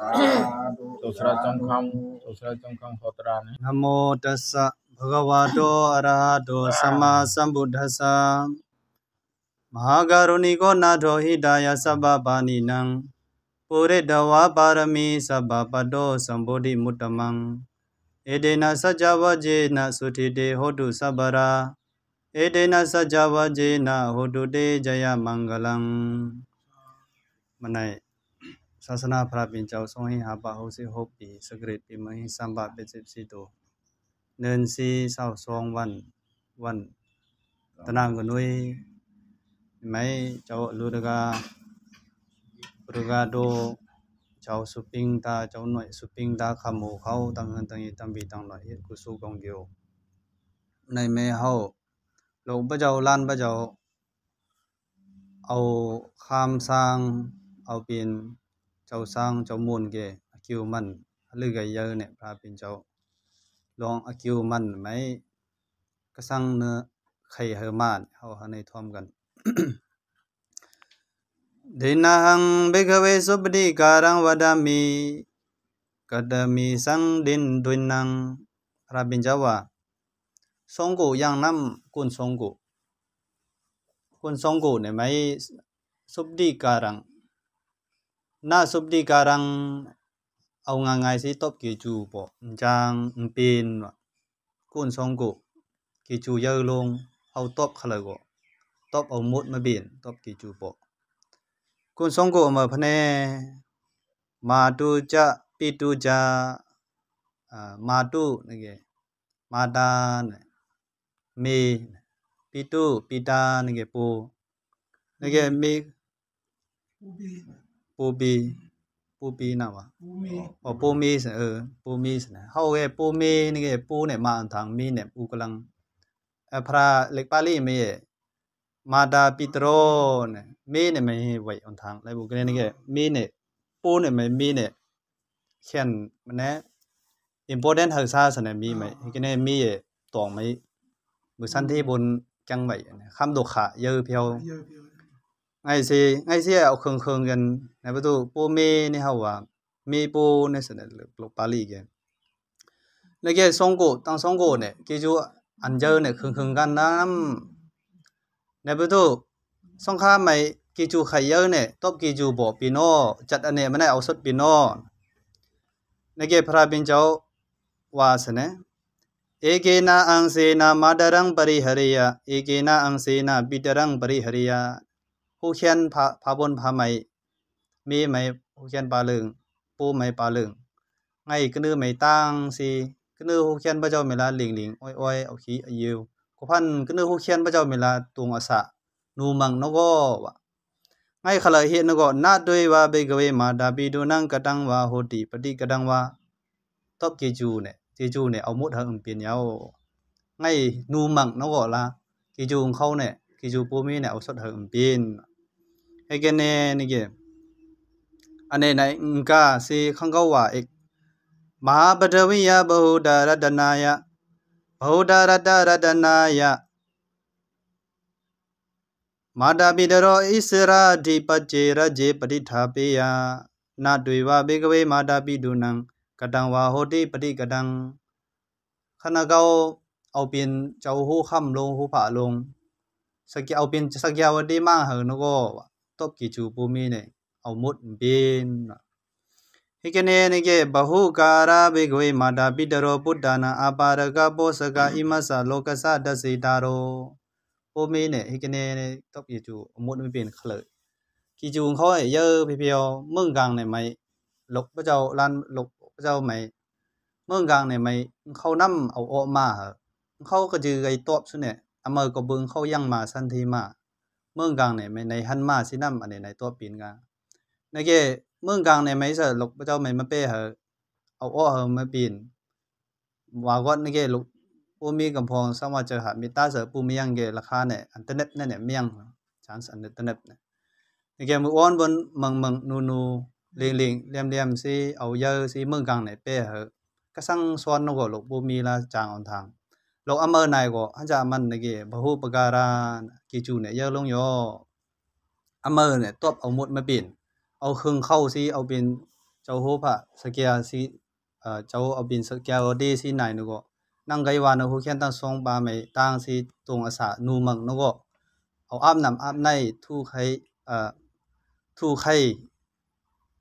Ya Namo dasa bhagavato arahato ya. sama sambuddhasa Mahagaruni ko nado hidaya sababani nang Pure dawa parami sababado sambodhi mutamang Edena sa sajawa na suti de hodu sabara Edena sa na ho hodu de jaya manggalang Menaik าสนาพระบินเจ้าทรงให้หาบาหุสิหกปีสกฤตปีมหิสัมบาเป็นสิบสี่ตัวเนินสีเศร้าทรงวันวันตนางกนุยไม่เจ้าลูดกาลูกาโดเจ้าสุปิงตาเจ้าหน่อยสุปิงตาขโมเขาตั้งเงินตั้งยีตั้งบีตั้งหน่อยกุสูกองเดียวในไม่เฮาหลวงพระเจ้าล้านพระเจ้าเอาคำสร้างเอาเป็นเจ้าสร้างเจ้ามูลเกอคิวมันหรือไกเยอะเนี่ยพระเป็นเจ้าลองอคิวมันไหมกระสังเนื้อไข่เฮมานเขาหาในทอมกันดินาหังเบกเวสุบดีการังวดามีกดามีสังดินดุนนังพระบินจาวาสงกุยังน้ำกุนสงกุกุนสงกูเนี่ยไหมสุบดีการังน่าสุบดีการังเอางานไงสิตบกีจูปอจางเป็นกุ้นสองกุกีจูเยอะลงเอาตบขลกตบเอามุดมาเบียนตบกีจูปอกุ้นสองกุมาพเนมาดูจะปิดดูจะมาดูนี่ไงมาดานีเมปดดูปิดดานี่ไงปูนี่ไกเมปูบีปูบีน่ะวะอ๋อปูมีสิเออ ปูมีสินะเขาเอ ปูมีนี่ไกปูเนี่ยมาันทางมี เนี่ยอูกำลังอพระเล็กปาลีมีมาดาปิตอรเนี่ยมีเนี่ยไม่ไหวอันทางเลยบุกเนี่ยเกมีเนี่ยปูเนี่ยไม่มีเนี่ยเขียนมันเนี่ย i m p เ r นท์เฮาซาสนะมีไหมกเนี่ยมีตองไหมมือสั้นที่บนจังไหวคำดกขะ เยอะเพียวง่ายสิง่ายสิเอาครงครงกันนะประตูปูเมยนี่เขาว่ามีปูเนี่ยสินะหรือปลูกปาลีกันแล้วแกสองกูตั้งสองกูเนี่ยกิจูอันเจอเนี่ยครงครงกันน้ำนะประตูสองข้าไม่กิจูไข่เยอะเนี่ยตบกิจูบอกปีโนจัดอันเนี่ยมันได้เอาสุดปีโน่แล้วแกพระบินเจ้าว่าสินะเอเกนาอังเซนามาดารังปริหริยาเอเกนาอังเซนาบิดารังปริหริยาผู้เขียนะาราบนราไหมมีไหมผู้เขียนปลาลึงปูไหมปลาลึงไงกนื้อไหมตั้งสีกนื้อผู้เขียนพระเจ้าเมลาหลิงหลิงอ้อยอ้อยเอาขี้อายุขกูพันกนื้อผู้เขียนพระเจ้าเมลาตวงอสะ นูมังนกอวะไงขลังเฮนนกอนาด้วยว่าเบกเวมาดาบีดูนั่งกระดังว่าโหดีปฏิกระดังว่าตบเกจูเนี่ยเกจูเนี่ยเอามุดหางเปลี่ยนยาไงนูมังนกอละเกจูของเขาเนี่ยเจจูปูมีเนี่ยเอาสดเฮงเปลี่ยนเอกเนนี่เกอันเนไหนกาสีขังกว่าเอกมหาปฐวิยาบหุดารตนายะဘုဒ္ဓရတရတနာယမာတာပိတရောဣစရာဓိပကြေရဂျေပတိထာပေယနတွေဝဘေကဝေမာတာပိဒုနံကတံဝါဟောတိပတိကတံခဏကောအောပင်ကျောဟူခမ်လုံဟူဖာလုံစကီအောပင်စကီယဝတိမဟနကော top ki chu pumi ne au mut bin hikene nege bahu kara begwe mata pitaro puttana aparaka posaka imasa lokasa dasitaro pumi ne hikene ne top ki chu mut bin khale ki chu khoi yơ pipio mung gang ne mai lok pa jau lan lok pa jau mai mung gang ne mai khau nam au o ma khau ka ju gai top su ne amar ko bung khau yang ma san thi ma เมืองกลางเนี่ยในฮันมาสินัมอันนี้ในตัวปีนกันในเกเมืองกลางเนี่ยไม่ใช่ลูกเจ้าไม่มาเป้เหอเอาอ้อเหอมาปีนว่าก็ในเกลูกปูมีกำพองสามารถจะหามีตาเสือปูมียังเกราคาเนี่ยอินเทอร์เน็ตนั่นเนี่ยมียังช้นอินเทอร์เน็ตเนี่ยในเกมืออ้อนบนมังมังนูนูเลียงเลียงเลียมเลียมซีเอาเยอะซีเมืองกลางเนี่ยเป้เหอก็สัางซ้อนนกหลกปูมีละจางออนทางလေาအกနိาငาကိုအကြนန်နကေဘบုပကာาန်ကกကจูเนี่ยเยอะลงยออมาเนี่ยตบเอาหมดมาเปลี่ยนเอาเครื่องเข้าซิเอาเป็นเจ้าโฮพะสเกียซิเอ่อ เจ้า เอาเป็นสเกียอดีซิไหนนก็นั่งไกวานหูแค่ตั้งสองบาไม่ตั้งซิตรงอาสานูมังนก็เอาอาบน้ำอาบในทูคร เอ่อทูไ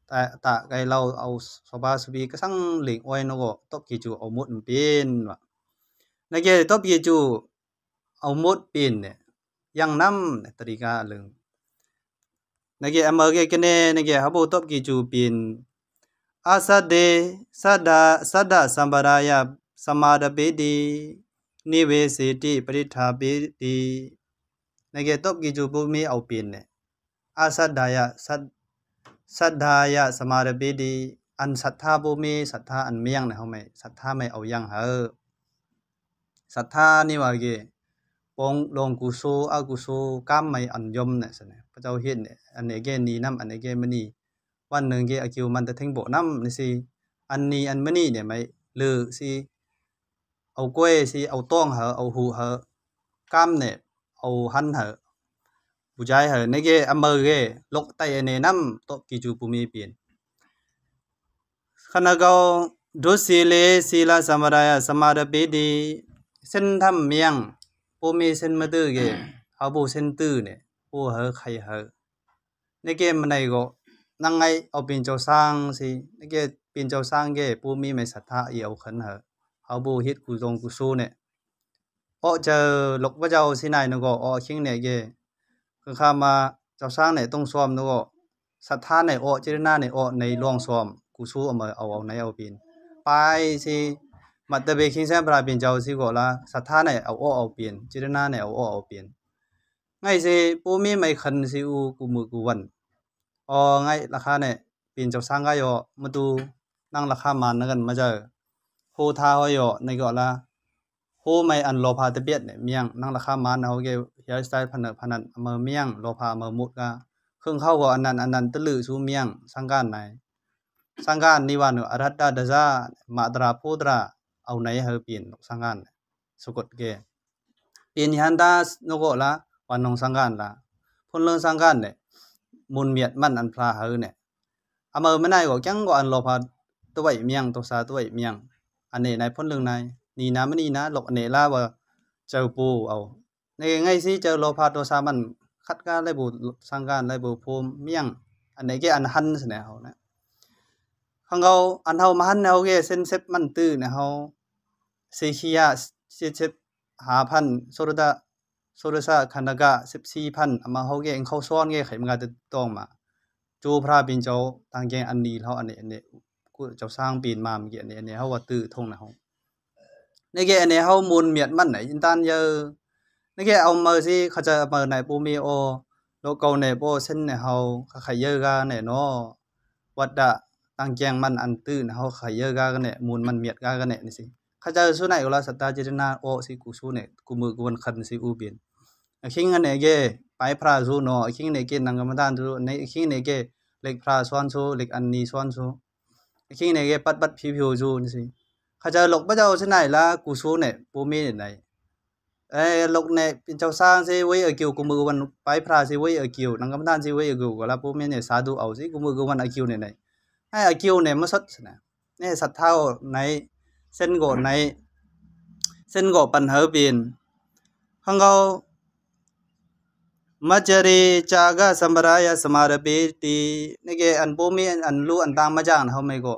แตแตะไกเราเอา สบาสบีก็สั่งเหล็กอ้อยนก็ตบกิจูเอาหมดมัเป็นว่ะนักเกตบเยจูเอาหมดปีนเนี่ยยังน้ำตรีกาลึงนักเกอเมริกันเนี่ยนักเกฮับโบตบเยจูปีนอาซาเดซาดาซาดาสัมบารายาสมาดเบดีนิเวสิติปริธาเบดีนักเกตบเยจูบุมีเอาปีนเนี่ยอาซาดายาซาดสัดายาสมาดเบดีอันศรัทธาบุมีศรัทธาอันเมียงนะเขาไม่ศรัทธาไม่เอายังเฮอ sathani warge pong long kuso a kuso kam mai an yom ne sane pajau hin ane ge ni nam ane ge mani wan nang ge akiu man ta thing bo nam ni si an ni an mani ne mai lư si au kwe si au tong ha au hu ha kam ne au han ha bujai ha ne ge amơ ge lok tai ane nam to ki chu pumi pin khana gao do si le sila samaraya samara pedi เส้นทำเมียงโปเมเส้นมาตื้อเกเขาโบเส้นตื้อเนี่ยโอเฮอใครเฮอในเกมมันไหนก็นังไงเอาเป็นเจ้าสร้างสิในเกเป็นเจ้าสร้างเกปูมีไม่ศรัทธาเอียวขันเหอเขาโบเฮ็ดกูตรงกูสู้เนี่ยออเจอหลกพระเจ้าสินายนก็ออขิงเนี่ยเกคือข้ามาเจ้าสร้างเนี่ยต้องซ้อมนก็ศรัทธาเนี่ยออเจรนาเนี่ยออในร่องซ้อมกูสู้เอามาเอาเอาในเอาเป็นไปสิมาตะเบคิงแซมปราเปนเจ้าสิโกละสัทธาี่ยเอาอ้อเอาเปลี่ยนจิรนาี่นเอาอ้อเอาเปลี่ยนไยสิปูมีไม่คันสิอูกูมือกูวันอ๋อไงราคาเนี่ยเปลี่ยนเจ้าสร้างก็ยอมาดูนั่งราคามันนะกันมาเจอโคทาหอยอในเกาะละโคไม่อันโลพาตะเบียดเนี่ยเมียงนั่งราคามานเอาเกเฮียสไตล์พันเนพันนันเมือเมียงโลพาเมือมุดกะเครื่องเข้าก็อันนั้นอันนั้นตะลือชูเมียงสังการไหนสังการนิวันอรัตตาดะซามาตราพูตราเอาไหนเฮอเปลี่ยนกสังกันสกดเกเปลี่ยนฮันดานกโละวันนงสังกันละพนเรื่องสังกันเนี่ยมุนเมียดมันอันพลาเฮอเนี่ยอามาไม่ได้ก็จังก็อันลอพาตัวไวเมียงตัวซาตัวไวเมียง อันนี้ในพ้นเรื่องในนี่นะไม่นี่นะหลอกอเนล่าว่าเจ้าปูเอาในไงสิเจ้าโลพาตัวซามันคัดการไล่บุสังการไล่บุพูมเมียงอันไหนแกอันหันสนะเขาน่ะข้างเขาอันเขามาหันเขาแกเส้นเซ็บมันตื้อเนี่ยเฮา่ซียสิบจิดหาพันสุรดาสุรสาคันกาสิบสี่พันอามาฮอกเองเขาซ้อนเก่งไขมันกะต้องมาจูพระบินเจ้าต่างแกงอันนี้เขาอันนี้อันนี้กูจะสร้างปีนมาเมื่อกีอันนี้อันนี้เขาว่าตื้อทงนะเขาในแกอันนี้เขามูลเมียดมันไหนอินตันเยอะในแกเอามาสิเขาจะมาไหนปูมีโอโลกาในโบเส้นในเขาขายเยอะกันเนี่ยเนาะวัดดะต่างแกงมันอันตื้อนเขาขายเยอะกันเนี่ยมูลมันเมียดกันเนี่ยนี่สิข้าเจ้าสู้ไหนก็ลาสตาเจรินาโอสิกูสู้เนี่ยกูมือกูวันขันสิอูเบียนขิงอันเนี่ยเกไปพระสู้เนาะขิงเนี่ยเกนังกรรมฐานสู้ในขิงเนี่ยเกเล็กพระสอนสู้เล็กอันนี้สอนสู้ขิงเนี่ยเกปัดปัดผิวผิวสู้นี่สิข้าเจ้าหลกพระเจ้าสู้ไหนละกูสู้เนี่ยปูมีเนี่ยไเอ้หลกเนี่ยเป็นเจ้าสร้างสิไว้เอกิวกูมือกวันไปพระสิไว้เอกิวนังกรรมฐานสิไว้เอกิวก็ลาปูมีเนี่ยสาธุเอาสิกูมือกูวันเอกิวเนี่ยไนให้เอกิวเนี่ยมาสดนะเนี่ยศรัทธาในเส้นโกดในเส้นโกปันเฮอบินข้างเขามาเจรีจากสัมบรายาสมารบีตีนี่เกออันบูมีอันลู่อันตังมาจ้างเขาไม่ก็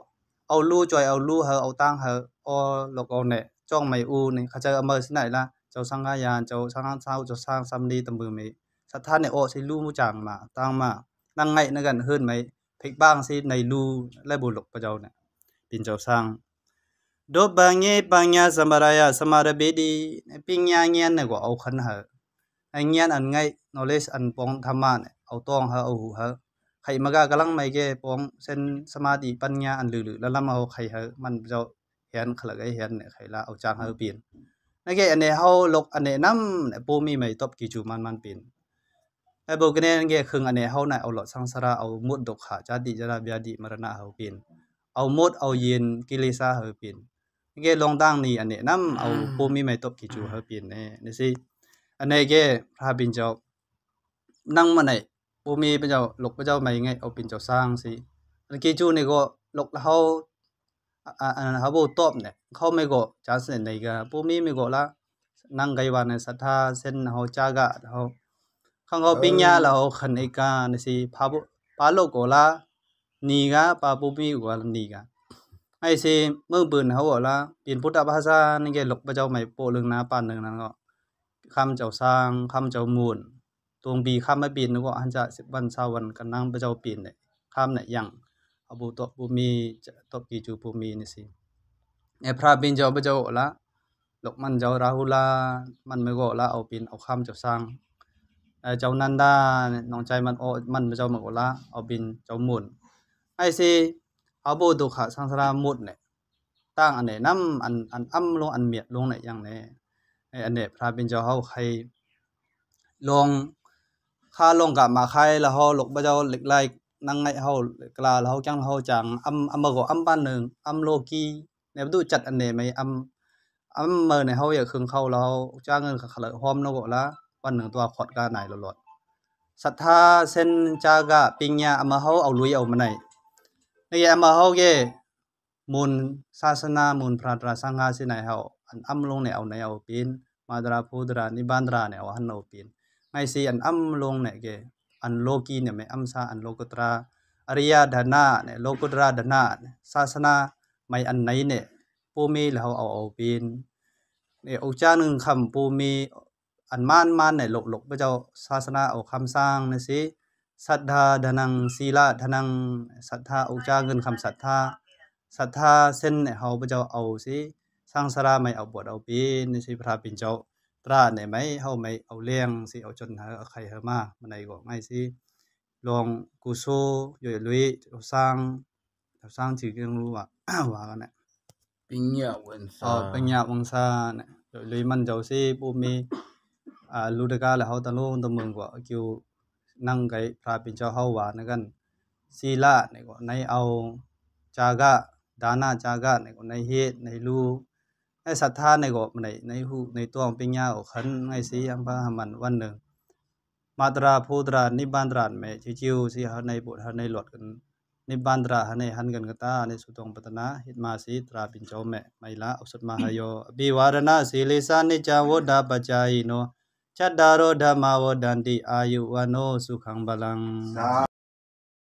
เอาลู่จอยเอาลู่เฮอเอาตังเฮอโอลกโอเนจ้องไม่อูนี่ เขาจะเอเมอสิน่ไหนละเจ้าสร้างยานเจ้าสร้างเช้าเจ้าสร้างสามดีตมือไม่สัทธาเนี่ยโอใชิลู่มุจังมาตังมานั่งไงนั่งกันเฮิร์นไหมพิกบ้างสิในลู่และบุลกประเจ้าเนี่ยเป็นเจ้าสร้างดบางเงปัญญาสมารายาสมารเบดีปิญญาเงียนเนี่ยก็เอาขันเหอไอเงียนอันไง knowledge อันปองธรรมะเนี่ยเอาต้องเหอเอาหูเหอใครมากากำลังไม่แก่ปองเส้นสมาธิปัญญาอันลือๆแล้วลำเอาใครเหอมันจะเห็นขลังไอเห็นเนี่ยใครละเอาจางเหอเปลี่ยนนั่นกอันนี้เฮาลกอันนี้น่ยปูมีไม่ตบกี่จูมันมันเปลี่ยนไอโบุกเนี่ยนั่นกคืออันนี้เฮาน่เอาหลอดสังสาระเอามุดดกขาจาติจราบยาดิมรณะเขาเปลี่ยนเอามุดเอาเย็นกิเลสเขาเปลี่ยนเกลงดังนี่อันนี้น้ำเอาปูมีไม่ตบก่จูเฮาปยนเนี่ยนี่สิอันนี้เกพาบินเจ้านั่งมาไหนปูมีเป็นเจ้าลกเป็นเจ้าไม่ไงเอาปินเจ้าสร้างสิอันก่จูนี่ก็ลกเขาอ่นเขาบูตบเนี่ย เขาไม่ก็จัสเนในยกบปูมีไม่ก็ละนั่งไกวานในสัทธาเส้นเขาจ้ากะเขาข้างเขาปิญญาเราขันเอกานี่สิพาบูพาโลกก็ละนี่ก็ปาปูมีก็นี่ก็ไอสิ เมื่อปืนเขาบอกละเปลี่ยนพุทธภาษาีนแกหลกพระเจ้าใหม่โปเรื่องนาปันหนึ่งนั้นก็คำเจ้าสร้างคำเจ้ามูลตวงบีคำไม่ปีนนึกว่าอันจะสิบวันชาวันกันนั่งพระเจ้าปีนเนี่ยคำเนี่ยยังอบูตบภูมิจะตบกีจูภูมินี่สิไอพระบินเจ้าพระเจ้าละหลกมันเจ้าราหุลามันไม่ก็ละเอาปีนเอาคำเจ้าสร้างเจ้านันดาน้องใจมันโอมันพระเจ้ามันก็ละเอาปีนเจ้ามูลไอ้สิเอาบูตุขะสังสารมุดเนี่ยตั้งอันไหนน้ำอันอันอ้ำลงอันเมียดลงไหนอย่างไหนไออันเนี่ยพระเป็นเจ้าเขาใครลงข้าลงกับมาใครแล้วเขาหลบบ่เจ้าเหล็กไล่นั่งไงเขากลาแล้วเขาจังเขาจังอ้ำอ้ำก็อ้ํบ้านหนึ่งอ้ํโลกีในยดูจัดอันไหนไหมอ้ํอ้ํเมื่อในเขาอยากคืนเขาแล้วจ้างเงินขบเลยหอมนกละวันหนึ่งตัวขอดกาไหนหลอดศรัทธาเส้นจากะปิญญาอมาเฮาเอาลุยเอามาไหนในยามาเฮาแก่มุนศาสนามุนพระตราสังฆาสินายเฮาอันอําลงในเอาในเอาปีนมาตราพูตรานิบานตราเนี่ยเอาหันเอาปีนไงสิอันอําลงเนี่ยแก่อันโลกีเนี่ยไม่อําซาอันโลกุตราอริยดานะเนี่ยโลกุตราดานะศาสนาไม่อันไหนเนี่ยปูมีแล้วเอาเอาปีนเนี่ยอุจาหนึ่งคำปูมีอันม่านม่านเนี่ยหลกหลกพระเจ้าศาสนาเอาคำสร้างนะสิศรัทธาธนังศีละธนังศรัทธาอุจาเงินคำศรัทธาศรัทธาเส้นเน่าพระเจ้าเอาสิสร้างสราไม่เอาบทเอาปีนี่สิพระปิ่นเจ้าตราได้ไหมเฮาไม่เอาเลี้ยงสิเอาจนเหาใครเฮามามันไนก็ไม่สิลองกูโซอยู่ลุยสร้างสร้างชื่อเรงรู้ว่าว่ากันเนี่ยปิญญาวังสาปิญญาวังสาเนี่ยลุยมันเจ้าสิบ่มีอ่าลูดกาแล้วเขาตะลงตะเมืองก็เกี่ยวนั่งไกพระเป็นเจ้าเฮาวานกันศีลาในก็ในเอาจากะดานาจากะในก็ในเฮในรู้ในศรัทธาในก็ในในหูในตัวอเป็นญาอขันในสีอัมพาหมันวันหนึ่งมาตราพูตรานิบานตรานแม่ชิวๆสิฮะในบทฮะในหลอดกัน นิบานตราฮะในหันกันกตาในสุตองปัตนาหิตมาสีตราปินเจ้าแม่ไม่ละอุศมาหโยบีวารณาสีลิสานิจาวดาปัจจัยโนချတ္တာရောဓမ္မာဝဒန္တိအာယုဝနောสุขังဘလံ